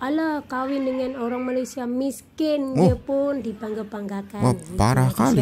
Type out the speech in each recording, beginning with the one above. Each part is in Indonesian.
ala kawin dengan orang Malaysia miskin oh. dia pun dibangga banggakan. Wah, parah kali.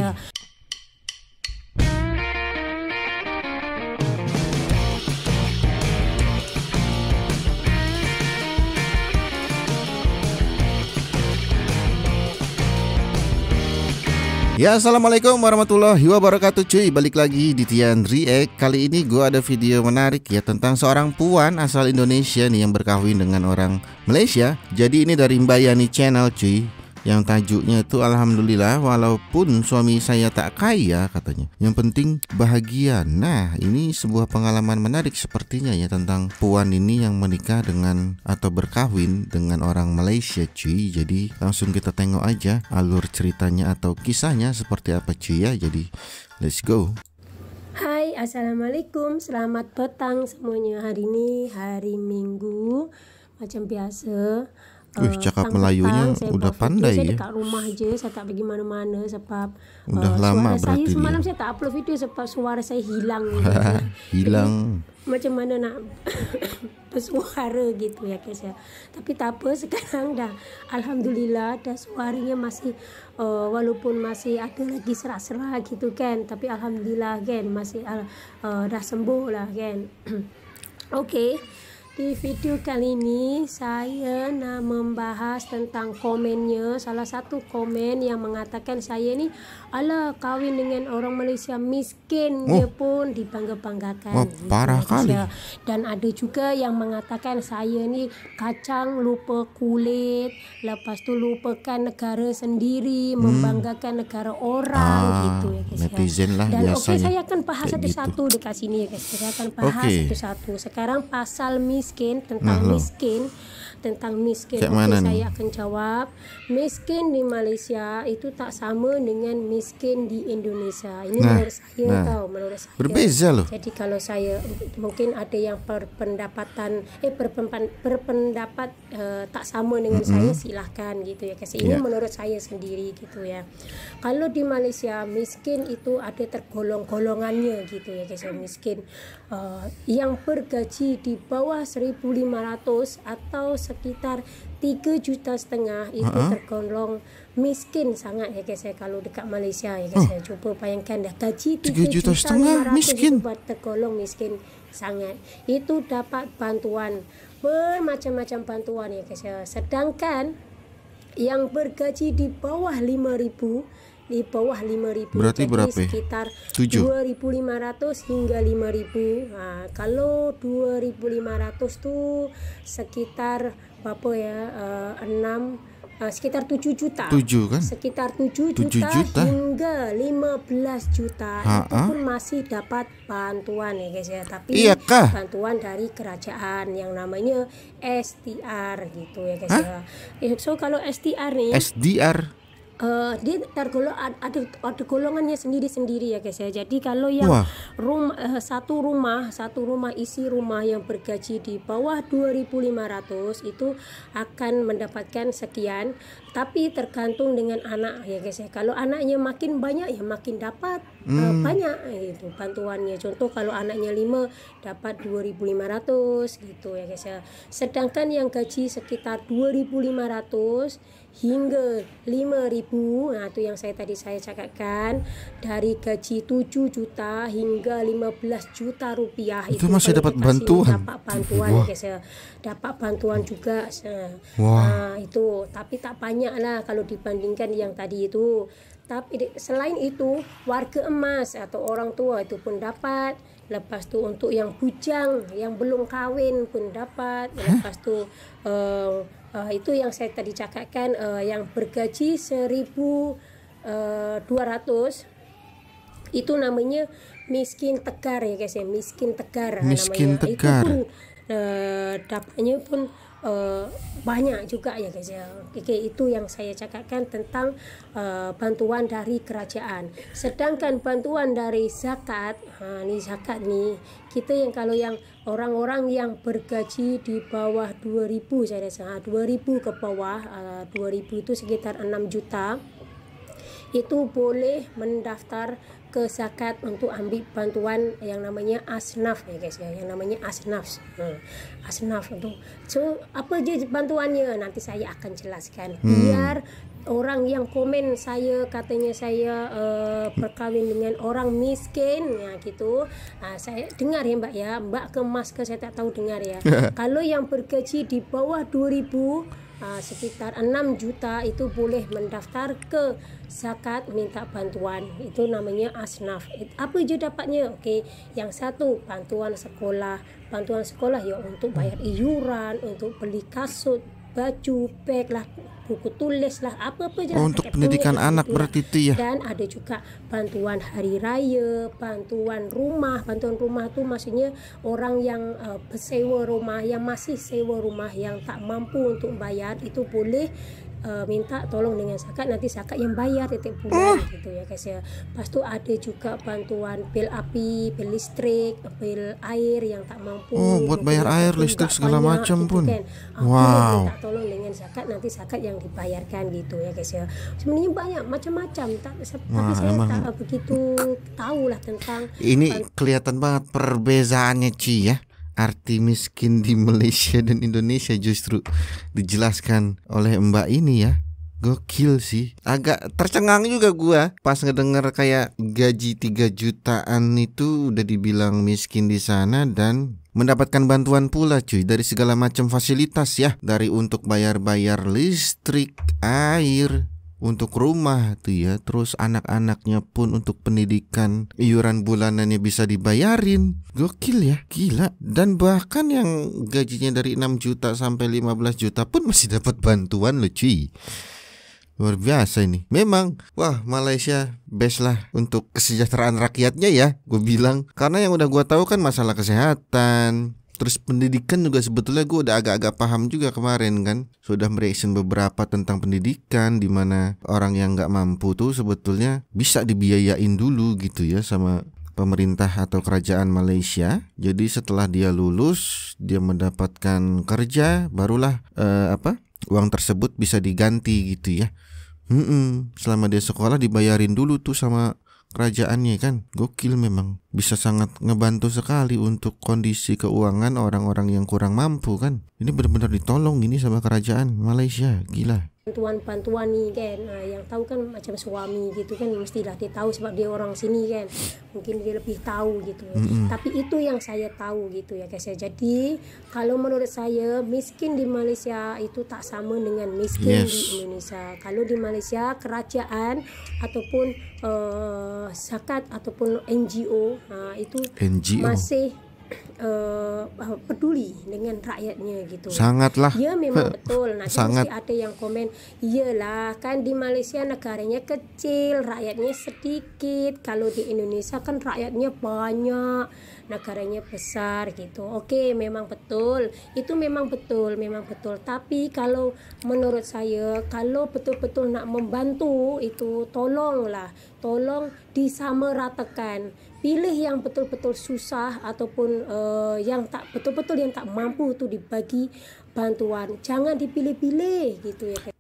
Ya assalamualaikum warahmatullahi wabarakatuh cuy Balik lagi di Tian React Kali ini gue ada video menarik ya Tentang seorang puan asal Indonesia nih Yang berkahwin dengan orang Malaysia Jadi ini dari Mbak Yani Channel cuy yang tajuknya itu alhamdulillah walaupun suami saya tak kaya katanya. Yang penting bahagia. Nah, ini sebuah pengalaman menarik sepertinya ya tentang puan ini yang menikah dengan atau berkahwin dengan orang Malaysia cuy. Jadi langsung kita tengok aja alur ceritanya atau kisahnya seperti apa cuy ya. Jadi let's go. Hai, assalamualaikum, selamat petang semuanya. Hari ini hari Minggu, macam biasa Wih, eh, cakap Melayunya saya udah pandai saya ya. Saya dekat rumah aja, saya tak pergi mana-mana sebab udah uh, lama suara berarti saya semalam dia. saya tak upload video sebab suara saya hilang. hilang. Jadi, macam mana nak bersuara gitu ya guys ya. Tapi tak apa sekarang dah alhamdulillah dah suaranya masih uh, walaupun masih ada lagi serak-serak gitu kan. Tapi alhamdulillah kan masih uh, dah sembuh lah kan. Okey. Di video kali ini saya nak membahas tentang komennya salah satu komen yang mengatakan saya ni ala kawin dengan orang Malaysia miskin oh. dia pun dibangga-banggakan. Oh, parah Malaysia. kali. Dan ada juga yang mengatakan saya ni kacang lupa kulit, lepas tu lupakan negara sendiri, hmm. membanggakan negara orang ah, gitu ya guys. Ya. Netizen lah biasanya. Dan okay, saya akan bahas satu-satu gitu. dekat sini ya guys. Ya. Saya akan bahas satu-satu. Okay. Sekarang pasal mis miskin tentang nah, miskin tentang miskin Cik mana okay, saya akan jawab miskin di Malaysia itu tak sama dengan miskin di Indonesia ini nah, menurut saya nah. tahu menurut saya berbeza loh jadi kalau saya mungkin ada yang perpendapatan eh berpendapat, perpendapat uh, tak sama dengan mm-hmm. saya silahkan gitu ya kasi ini yeah. menurut saya sendiri gitu ya kalau di Malaysia miskin itu ada tergolong golongannya gitu ya kasi miskin uh, yang bergaji di bawah 1.500 atau sekitar 3 juta setengah itu uh-huh. tergolong miskin sangat ya guys saya kalau dekat Malaysia ya guys saya oh. saya coba bayangkan dah gaji 3, 3 juta, juta setengah miskin buat tergolong miskin sangat itu dapat bantuan bermacam-macam bantuan ya guys ya sedangkan yang bergaji di bawah 5000 di bawah 5000 berarti Jadi berapa ya? sekitar 7? 2500 hingga 5000 nah, kalau 2500 tuh sekitar apa ya uh, 6 Uh, sekitar 7 juta. 7 kan? Sekitar 7, 7 juta, juta hingga 15 juta. Ha -ha. Itu pun masih dapat bantuan ya guys ya, tapi Iyakah? bantuan dari kerajaan yang namanya STR gitu ya guys Hah? ya. Eh, so kalau STR nih SDR Uh, dia tergolong ada ada golongannya sendiri-sendiri ya guys ya. Jadi kalau yang Wah. rumah eh, uh, satu rumah, satu rumah isi rumah yang bergaji di bawah 2.500 itu akan mendapatkan sekian, tapi tergantung dengan anak ya guys ya. Kalau anaknya makin banyak ya makin dapat, Eh, hmm. banyak eh, itu bantuannya contoh kalau anaknya lima dapat 2.500 gitu ya guys ya sedangkan yang gaji sekitar 2.500 hingga 5.000 nah itu yang saya tadi saya cakapkan dari gaji 7 juta hingga 15 juta rupiah itu, itu masih dapat bantuan dapat bantuan Wah. guys ya dapat bantuan juga eh. nah itu tapi tak banyak lah kalau dibandingkan yang tadi itu tapi selain itu warga emas atau orang tua itu pun dapat lepas tuh untuk yang bujang yang belum kawin pun dapat lepas tuh eh, uh, eh, uh, itu yang saya tadi cakapkan uh, yang bergaji 1200 itu namanya miskin tegar ya guys ya miskin tegar miskin namanya. tegar itu pun, uh, dapatnya pun uh, banyak juga ya guys ya. Oke, itu yang saya cakapkan tentang uh, bantuan dari kerajaan. Sedangkan bantuan dari zakat, nah, ini zakat nih. Kita yang kalau yang orang-orang yang bergaji di bawah 2000 saya rasa 2000 ke bawah uh, eh, 2000 itu sekitar 6 juta itu boleh mendaftar ke zakat untuk ambil bantuan yang namanya asnaf ya guys ya yang namanya ha, asnaf hmm. asnaf untuk so apa je bantuannya nanti saya akan jelaskan hmm. biar orang yang komen saya katanya saya uh, eh, berkawin dengan orang miskin ya gitu uh, saya dengar ya mbak ya mbak kemas mas ke saya tak tahu dengar ya kalau yang bergaji di bawah 2000 ribu Ah, sekitar 6 juta itu boleh mendaftar ke zakat minta bantuan itu namanya asnaf apa je dapatnya okey yang satu bantuan sekolah bantuan sekolah ya untuk bayar iuran untuk beli kasut baju peg lah buku tulis lah apa-apa oh, untuk pendidikan tulis, gitu anak ya. berarti itu ya dan ada juga bantuan hari raya bantuan rumah bantuan rumah tuh maksudnya orang yang uh, eh, sewa rumah yang masih sewa rumah yang tak mampu untuk bayar itu boleh uh, minta tolong dengan zakat nanti zakat yang bayar titik bulan ah. gitu ya guys ya pas tuh ada juga bantuan bil api bil listrik bil air yang tak mampu oh buat bayar air listrik segala macam gitu pun kan. Aku wow minta tolong dengan zakat nanti zakat yang dibayarkan gitu ya guys ya sebenarnya banyak macam-macam tapi Wah, saya emang. tak begitu tahu lah tentang ini kelihatan banget perbezaannya Ci ya arti miskin di Malaysia dan Indonesia justru dijelaskan oleh Mbak ini ya. Gokil sih. Agak tercengang juga gua pas ngedenger kayak gaji 3 jutaan itu udah dibilang miskin di sana dan mendapatkan bantuan pula cuy dari segala macam fasilitas ya, dari untuk bayar-bayar listrik, air, untuk rumah tuh ya terus anak-anaknya pun untuk pendidikan iuran bulanannya bisa dibayarin gokil ya gila dan bahkan yang gajinya dari 6 juta sampai 15 juta pun masih dapat bantuan loh cuy Luar biasa ini Memang Wah Malaysia best lah Untuk kesejahteraan rakyatnya ya Gue bilang Karena yang udah gue tahu kan masalah kesehatan Terus pendidikan juga sebetulnya gue udah agak-agak paham juga kemarin kan Sudah mereaction beberapa tentang pendidikan di mana orang yang gak mampu tuh sebetulnya bisa dibiayain dulu gitu ya sama pemerintah atau kerajaan Malaysia. Jadi setelah dia lulus, dia mendapatkan kerja, barulah eh, apa uang tersebut bisa diganti gitu ya. Mm -mm. Selama dia sekolah dibayarin dulu tuh sama kerajaannya kan, gokil memang bisa sangat ngebantu sekali untuk kondisi keuangan orang-orang yang kurang mampu kan. Ini benar-benar ditolong ini sama kerajaan Malaysia, gila. Bantuan-bantuan nih kan, nah, yang tahu kan macam suami gitu kan, mestilah dia tahu sebab dia orang sini kan, mungkin dia lebih tahu gitu. Mm -hmm. Tapi itu yang saya tahu gitu ya guys ya. Jadi kalau menurut saya miskin di Malaysia itu tak sama dengan miskin yes. di Indonesia. Kalau di Malaysia kerajaan ataupun uh, zakat ataupun NGO uh, itu NGO. Oh. masih uh, peduli dengan rakyatnya gitu. Sangatlah. Iya memang betul. Nah, Sangat. ada yang komen, iyalah kan di Malaysia negaranya kecil, rakyatnya sedikit. Kalau di Indonesia kan rakyatnya banyak, negaranya besar gitu. Oke, memang betul. Itu memang betul, memang betul. Tapi kalau menurut saya, kalau betul-betul nak membantu itu tolonglah, tolong disamaratakan pilih yang betul-betul susah ataupun uh, yang tak betul-betul yang tak mampu itu dibagi bantuan jangan dipilih-pilih gitu ya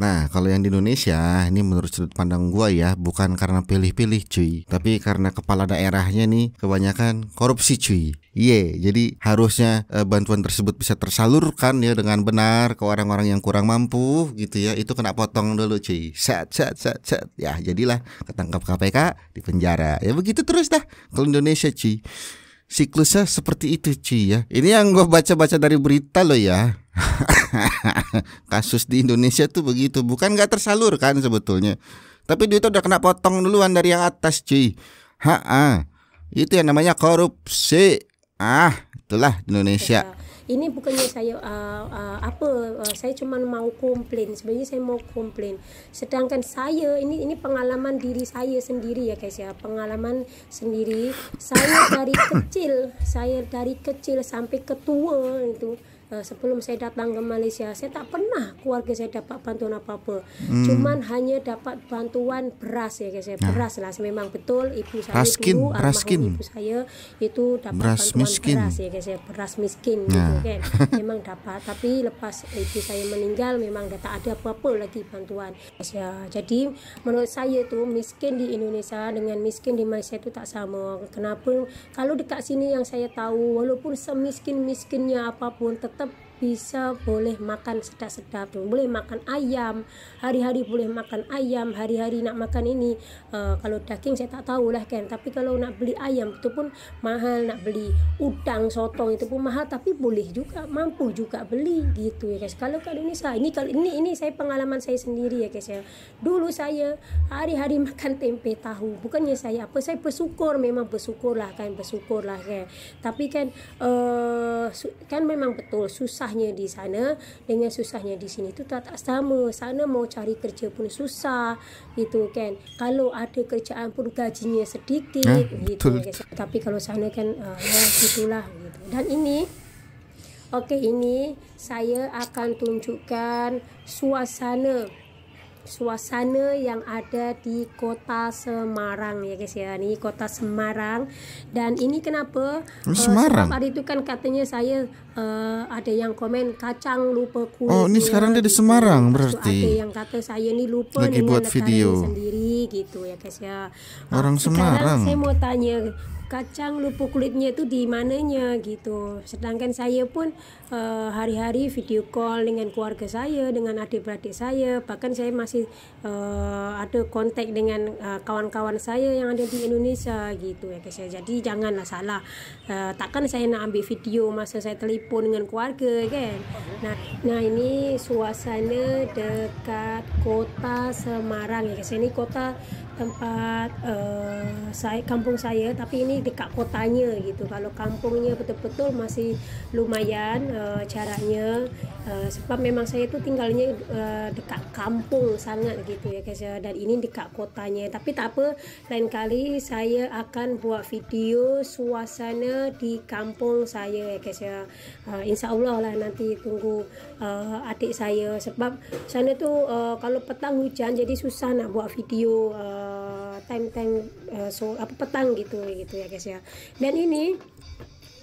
Nah, kalau yang di Indonesia, ini menurut sudut pandang gue ya, bukan karena pilih-pilih cuy, tapi karena kepala daerahnya nih kebanyakan korupsi cuy. Iya, yeah, jadi harusnya e, bantuan tersebut bisa tersalurkan ya dengan benar ke orang-orang yang kurang mampu gitu ya. Itu kena potong dulu cuy. Set set set set. Ya, jadilah ketangkap KPK di penjara. Ya begitu terus dah kalau Indonesia cuy. Siklusnya seperti itu cuy ya. Ini yang gue baca-baca dari berita lo ya. Kasus di Indonesia tuh begitu, bukan gak kan sebetulnya. Tapi duit udah kena potong duluan dari yang atas cuy. Ha, -ha. Itu yang namanya korupsi. Ah, itulah Indonesia. Iya. ini bukannya saya uh, uh, apa uh, saya cuma mau komplain sebenarnya saya mau komplain sedangkan saya ini ini pengalaman diri saya sendiri ya guys ya pengalaman sendiri saya dari kecil saya dari kecil sampai ketua itu Eh, sebelum saya datang ke Malaysia saya tak pernah keluarga saya dapat bantuan apa pun. hmm. cuman hanya dapat bantuan beras ya guys ya, ya. beras lah memang betul ibu saya raskin, dulu raskin. ibu saya itu dapat beras bantuan miskin. beras ya guys ya beras miskin ya. kan memang dapat tapi lepas ibu saya meninggal memang dah tak ada apa-apa lagi bantuan ya jadi menurut saya tuh miskin di Indonesia dengan miskin di Malaysia itu tak sama kenapa kalau dekat sini yang saya tahu walaupun semiskin-miskinnya apapun tetap मतलब bisa boleh makan sedap-sedap boleh makan ayam hari-hari boleh makan ayam hari-hari nak makan ini uh, kalau daging saya tak tahu lah kan tapi kalau nak beli ayam itu pun mahal nak beli udang sotong itu pun mahal tapi boleh juga mampu juga beli gitu ya guys kalau kali ini saya ini kalau ini ini saya pengalaman saya sendiri ya guys ya dulu saya hari-hari makan tempe tahu bukannya saya apa saya bersyukur memang bersyukur lah kan bersyukur lah kan tapi kan uh, kan memang betul susah susahnya di sana dengan susahnya di sini tu tak, tak sama. Sana mau cari kerja pun susah gitu kan. Kalau ada kerjaan pun gajinya sedikit eh, gitu. Betul. Tapi kalau sana kan uh, ya gitulah gitu. Dan ini Okey ini saya akan tunjukkan suasana suasana yang ada di kota Semarang ya guys ya ini kota Semarang dan ini kenapa oh, eh, Semarang uh, hari itu kan katanya saya uh, ada yang komen kacang lupa kulit oh ini ya. sekarang dia di Semarang berarti ada yang kata saya ini lupa lagi buat video sendiri gitu ya guys ya orang uh, Semarang saya mau tanya kacang lupuk kulitnya itu di mananya gitu sedangkan saya pun hari eh, hari-hari video call dengan keluarga saya dengan adik-beradik saya bahkan saya masih uh, ada kontak dengan kawan eh, kawan-kawan saya yang ada di Indonesia gitu ya guys ya. jadi janganlah salah uh, takkan saya nak ambil video masa saya telepon dengan keluarga kan nah nah ini suasana dekat kota Semarang ya guys ini kota tempat uh, saya kampung saya tapi ini dekat kotanya gitu kalau kampungnya betul-betul masih lumayan uh, caranya uh, sebab memang saya tuh tinggalnya uh, dekat kampung sangat gitu ya guys ya. dan ini dekat kotanya tapi tak apa lain kali saya akan buat video suasana di kampung saya ya guys ya uh, insyaallah lah nanti tunggu uh, adik saya sebab sana tuh uh, kalau petang hujan jadi susah nak buat video uh, time time uh, so apa petang gitu gitu ya guys ya dan ini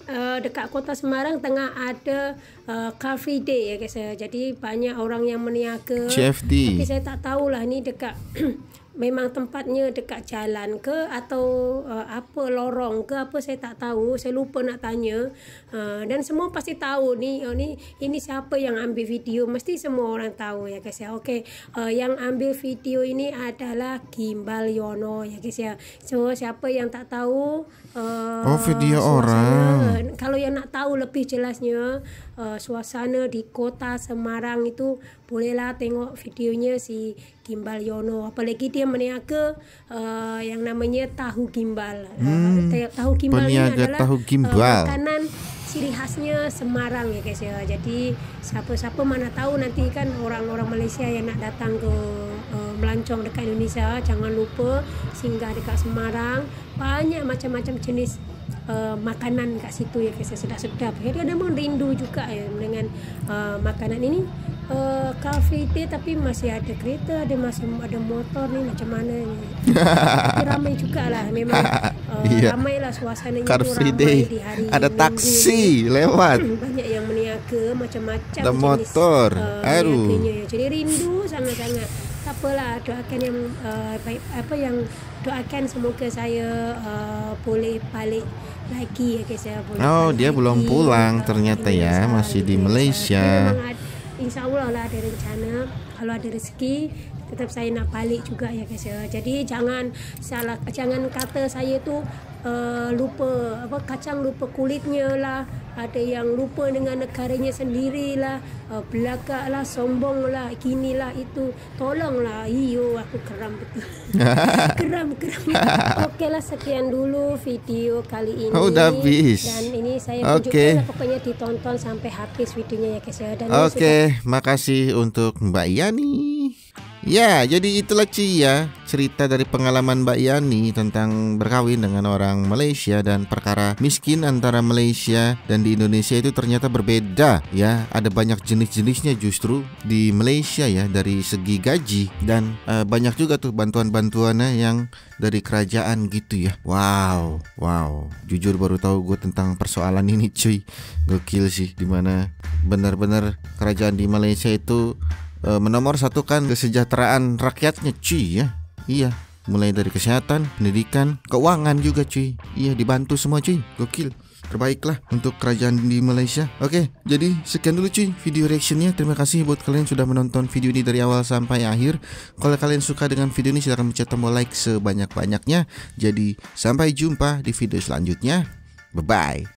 uh, dekat kota Semarang tengah ada uh, eh, car free day ya guys ya jadi banyak orang yang meniaga CFD tapi saya tak tahu lah ini dekat memang tempatnya dekat jalan ke atau uh, apa lorong ke apa saya tak tahu saya lupa nak tanya uh, dan semua pasti tahu ni uh, ni ini siapa yang ambil video mesti semua orang tahu ya guys ya okey uh, yang ambil video ini adalah Gimbal Yono ya guys ya so siapa yang tak tahu uh, oh video orang kalau yang nak tahu lebih jelasnya uh, uh, suasana di kota Semarang itu bolehlah tengok videonya si Gimbal Yono apalagi dia meniaga uh, yang namanya tahu gimbal eh, hmm, tahu gimbal ini adalah tahu gimbal. Uh, makanan ciri khasnya Semarang ya guys ya jadi siapa-siapa mana tahu nanti kan orang-orang Malaysia yang nak datang ke melancong dekat Indonesia jangan lupa singgah dekat Semarang banyak macam-macam jenis uh, makanan kat situ ya kasi sedap-sedap. Jadi ada memang rindu juga ya dengan uh, makanan ini. Uh, kafe uh, dia tapi masih ada kereta, ada masih ada motor ni macam mana ni. tapi ramai juga lah memang. Uh, ramai lah suasana Car free day. Di hari ada taksi lewat. Hmm, banyak yang meniaga macam-macam. Ada motor. Uh, ya. Jadi rindu sangat-sangat. Tak apalah doakan yang uh, baik, apa yang doakan semoga saya uh, boleh balik lagi ya guys ya oh dia lagi. belum pulang ternyata ya masih di Malaysia, Insyaallah insya Allah lah ada rencana kalau ada rezeki tetap saya nak balik juga ya guys ya jadi jangan salah jangan kata saya itu uh, eh, lupa apa kacang lupa kulitnya lah ada yang lupa dengan negaranya sendirilah uh, eh, belakaklah sombonglah kinilah itu tolonglah iyo aku keram betul keram geram okeylah sekian dulu video kali ini oh, udah habis dan ini saya okay. pokoknya ditonton sampai habis videonya ya guys ya. dan oke okay. sudah... makasih untuk Mbak Yani Ya, jadi itulah ya cerita dari pengalaman Mbak Yani tentang berkawin dengan orang Malaysia dan perkara miskin antara Malaysia dan di Indonesia itu ternyata berbeda ya. Ada banyak jenis-jenisnya justru di Malaysia ya dari segi gaji dan e, banyak juga tuh bantuan-bantuannya yang dari kerajaan gitu ya. Wow, wow. Jujur baru tahu gue tentang persoalan ini cuy. Gokil sih dimana benar-benar kerajaan di Malaysia itu e, menomor kan kesejahteraan rakyatnya cuy ya iya mulai dari kesehatan pendidikan keuangan juga cuy iya dibantu semua cuy gokil terbaiklah untuk kerajaan di Malaysia. Oke, jadi sekian dulu cuy video reactionnya. Terima kasih buat kalian yang sudah menonton video ini dari awal sampai akhir. Kalau kalian suka dengan video ini silahkan mencet tombol like sebanyak-banyaknya. Jadi sampai jumpa di video selanjutnya. Bye-bye.